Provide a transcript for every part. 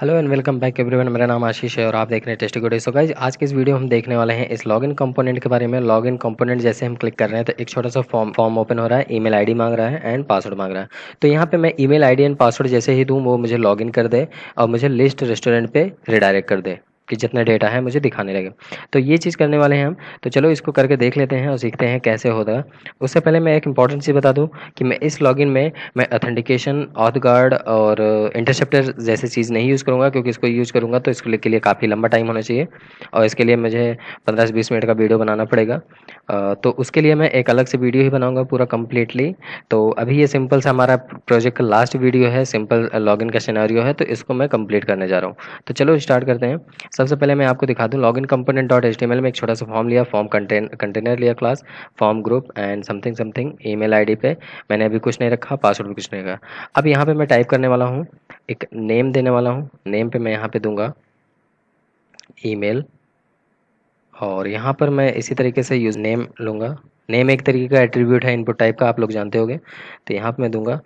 hello and welcome back everyone मेरा नाम आशीष है और आप देख रहे हैं टेस्टी गुडे सो गाइज आज के इस वीडियो हम देखने वाले हैं इस लॉगिन कंपोनेंट के बारे में लॉगिन कंपोनेंट जैसे हम क्लिक कर रहे हैं तो एक छोटा सा फॉर्म फॉर्म ओपन हो रहा है ईमेल आईडी मांग रहा है एंड पासवर्ड मांग रहा है तो यहाँ पे मैं ई मेल एंड पासवर्ड जैसे ही दूँ वो मुझे लॉग कर दे और मुझे लिस्ट रेस्टोरेंट पर रिडायरेक्ट कर दे कि जितना डेटा है मुझे दिखाने लगे तो ये चीज़ करने वाले हैं हम तो चलो इसको करके देख लेते हैं और सीखते हैं कैसे होता है उससे पहले मैं एक इंपॉर्टेंट चीज़ बता दूँ कि मैं इस लॉगिन में मैं अथेंटिकेशन ऑथ गार्ड और इंटरसेप्टर जैसे चीज़ नहीं यूज़ करूँगा क्योंकि इसको यूज़ करूँगा तो इसके लिए, लिए काफ़ी लंबा टाइम होना चाहिए और इसके लिए मुझे पंद्रह से बीस मिनट का वीडियो बनाना पड़ेगा तो उसके लिए मैं एक अलग से वीडियो ही बनाऊँगा पूरा कम्प्लीटली तो अभी ये सिंपल सा हमारा प्रोजेक्ट का लास्ट वीडियो है सिंपल लॉगिन का सिनारियो है तो इसको मैं कंप्लीट करने जा रहा हूँ तो चलो स्टार्ट करते हैं सबसे पहले मैं आपको दिखा दूँ log in component dot h में एक छोटा सा फॉर्म लिया फॉर्म कंटेनर लिया class form group and something something email पे मैंने अभी कुछ नहीं रखा पासवर्ड भी कुछ नहीं रखा अब यहाँ पर मैं टाइप करने वाला हूँ एक नेम देने वाला हूँ नेम पर मैं यहाँ पर दूँगा ई और यहाँ पर मैं इसी तरीके से यूज़ नेम लूँगा नेम एक तरीके का एट्रीब्यूट है इनपुट टाइप का आप लोग जानते होंगे तो यहाँ पर मैं दूंगा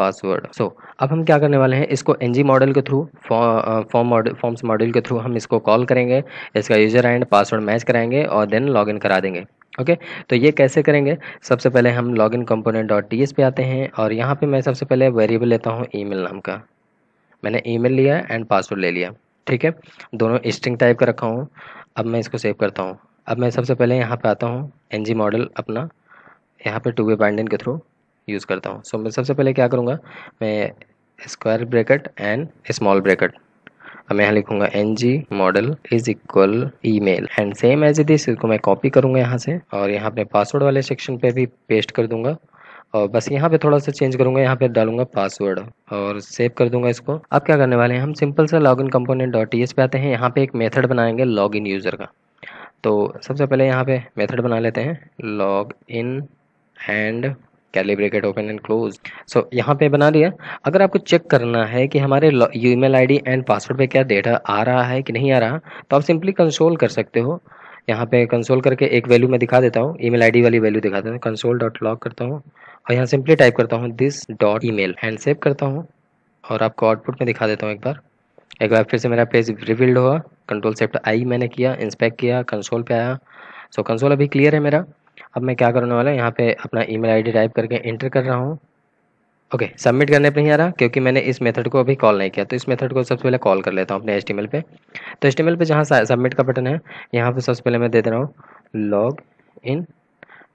पासवर्ड सो अब हम क्या करने वाले हैं इसको एन जी मॉडल के through form model forms model के थ्रू हम इसको कॉल करेंगे इसका यूजर एंड पासवर्ड मैच कराएंगे और देन लॉगिन करा देंगे ओके okay, तो ये कैसे करेंगे सबसे पहले हम log in component dot T S पे आते हैं और यहाँ पे मैं सबसे पहले वेरिएबल लेता हूँ ईमेल नाम का मैंने ईमेल लिया एंड पासवर्ड ले लिया ठीक है दोनों स्ट्रिंग टाइप का रखा हूँ अब मैं इसको सेव करता हूँ अब मैं सबसे पहले यहाँ पे आता हूँ एन जी मॉडल अपना यहाँ पे टू वे बाइंडिंग के थ्रू यूज़ करता हूँ सो so, मैं सबसे पहले क्या करूँगा मैं square bracket and small bracket अब मैं यहाँ लिखूंगा N G model is equal email and same as it is इसको मैं कॉपी करूंगा यहाँ से और यहाँ अपने पासवर्ड वाले सेक्शन पे भी पेस्ट कर दूंगा और बस यहाँ पे थोड़ा सा चेंज करूँगा यहाँ पे डालूंगा पासवर्ड और सेव कर दूंगा इसको अब क्या करने वाले हैं हम सिंपल सा log in component dot E S पे आते हैं यहाँ पे एक मेथड बनाएंगे लॉग इन यूज़र का तो सबसे पहले यहाँ पे मेथड बना लेते हैं log in and curly bracket open and close so यहाँ पे बना दिया अगर आपको चेक करना है कि हमारे आई डी एंड पासवर्ड पे क्या डेटा आ रहा है कि नहीं आ रहा तो आप सिंपली कंसोल कर सकते हो यहाँ पे कंसोल करके एक वैल्यू मैं दिखा देता हूँ आई डी वाली वैल्यू दिखा देता हूँ कंसोल डॉट लॉक करता हूँ और यहाँ सिंपली टाइप करता हूँ this dot email and save करता हूँ और आपको आउटपुट में दिखा देता हूँ एक बार एक बार फिर से मेरा पेज रिविल्ड हुआ कंट्रोल सेफ्ट आई मैंने किया इंस्पेक्ट किया कंसोल पर आया सो so, कंसोल अभी क्लियर है मेरा अब मैं क्या करने वाला यहाँ पे अपना ई मेल टाइप करके एंटर कर रहा हूँ ओके okay, सबमिट करने पर नहीं आ रहा क्योंकि मैंने इस मेथड को अभी कॉल नहीं किया तो इस मेथड को सबसे पहले कॉल कर लेता हूँ अपने एच पे तो एच पे जहाँ सबमिट का बटन है यहाँ पे सबसे पहले मैं दे दे रहा हूँ लॉग इन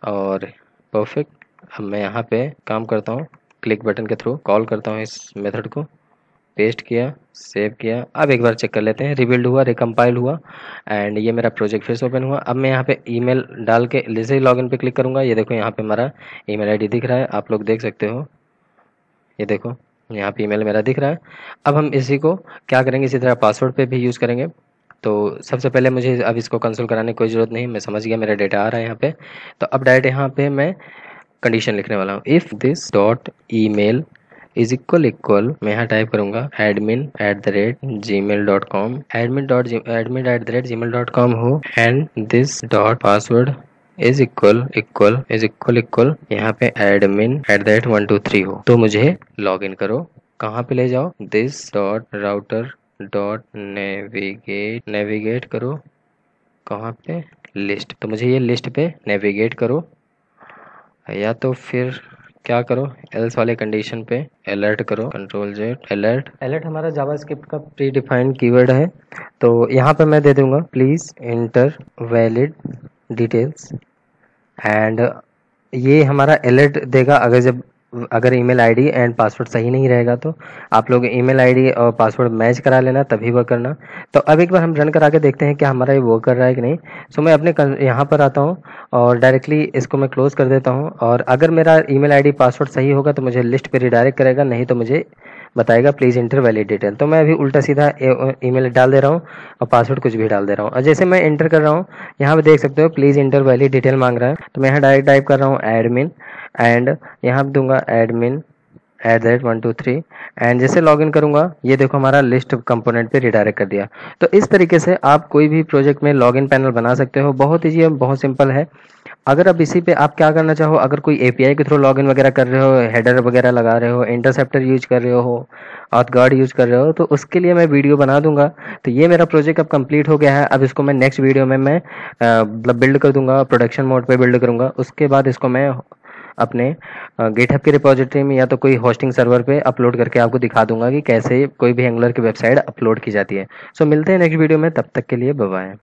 और परफेक्ट अब मैं यहाँ पे काम करता हूँ क्लिक बटन के थ्रू कॉल करता हूँ इस मेथड को पेस्ट किया सेव किया अब एक बार चेक कर लेते हैं रिबिल्ड हुआ रिकम्पाइल हुआ एंड ये मेरा प्रोजेक्ट फिर से ओपन हुआ अब मैं यहाँ पे ईमेल डाल के लिजे ही लॉगिन पे क्लिक करूँगा ये देखो यहाँ पे हमारा ईमेल आईडी दिख रहा है आप लोग देख सकते हो ये देखो यहाँ पे ईमेल मेरा दिख रहा है अब हम इसी को क्या करेंगे इसी तरह पासवर्ड पर भी यूज़ करेंगे तो सबसे पहले मुझे अब इसको कंसल्ट कराने की कोई ज़रूरत नहीं मैं समझ गया मेरा डेटा आ रहा है यहाँ पर तो अब डायरेक्ट यहाँ पर मैं कंडीशन लिखने वाला हूँ if this dot email is equal equal मैं यहाँ टाइप करूंगा admin at the rate gmail dot com admin dot admin at the rate gmail dot com हो and this dot password is equal equal is equal equal यहाँ पे admin at the rate one two three हो तो मुझे log in करो कहाँ पे ले जाओ this dot router dot navigate navigate करो कहाँ पे लिस्ट तो मुझे ये लिस्ट पे नेविगेट करो या तो फिर क्या करो एल्स वाले कंडीशन पे अलर्ट करो कंट्रोल जेड अलर्ट अलर्ट हमारा जावास्क्रिप्ट का प्री डिफाइंड कीवर्ड है तो यहाँ पे मैं दे दूंगा please enter valid details and ये हमारा अलर्ट देगा अगर जब अगर ईमेल आईडी एंड पासवर्ड सही नहीं रहेगा तो आप लोग ईमेल आईडी और पासवर्ड मैच करा लेना तभी वर्क करना तो अब एक बार हम रन करा के देखते हैं कि हमारा ये वर्क कर रहा है कि नहीं सो मैं अपने यहाँ पर आता हूँ और डायरेक्टली इसको मैं क्लोज़ कर देता हूँ और अगर मेरा ई मेल पासवर्ड सही होगा तो मुझे लिस्ट पर रिडायरेक्ट करेगा नहीं तो मुझे बताएगा प्लीज़ इंटर वैलिड डिटेल तो मैं अभी उल्टा सीधा ईमेल डाल दे रहा हूँ और पासवर्ड कुछ भी डाल दे रहा हूँ और जैसे मैं इंटर कर रहा हूँ यहाँ पर देख सकते हो प्लीज़ इंटर वैलिड डिटेल मांग रहा है तो मैं यहाँ डायरेक्ट टाइप कर रहा हूँ एडमिन एंड यहाँ दूंगा admin at the rate one two three and जैसे लॉग इन करूंगा ये देखो हमारा लिस्ट कंपोनेंट पे रिडायरेक्ट कर दिया तो इस तरीके से आप कोई भी प्रोजेक्ट में लॉग इन पैनल बना सकते हो बहुत ईजी बहुत सिंपल है अगर अब इसी पे आप क्या करना चाहो अगर कोई ए के थ्रू इन वगैरह कर रहे हो हेडर वगैरह लगा रहे हो इंटरसेप्टर यूज कर रहे हो गार्ड यूज कर रहे हो तो उसके लिए मैं वीडियो बना दूंगा तो ये मेरा प्रोजेक्ट अब कंप्लीट हो गया है अब इसको मैं नेक्स्ट वीडियो में मैं मतलब बिल्ड कर दूंगा प्रोडक्शन मोड पर बिल्ड करूंगा उसके बाद इसको मैं अपने गेटअप के रिपोजिटरी में या तो कोई होस्टिंग सर्वर पे अपलोड करके आपको दिखा दूंगा कि कैसे कोई भी एंगलर की वेबसाइट अपलोड की जाती है सो so, मिलते हैं नेक्स्ट वीडियो में तब तक के लिए बाय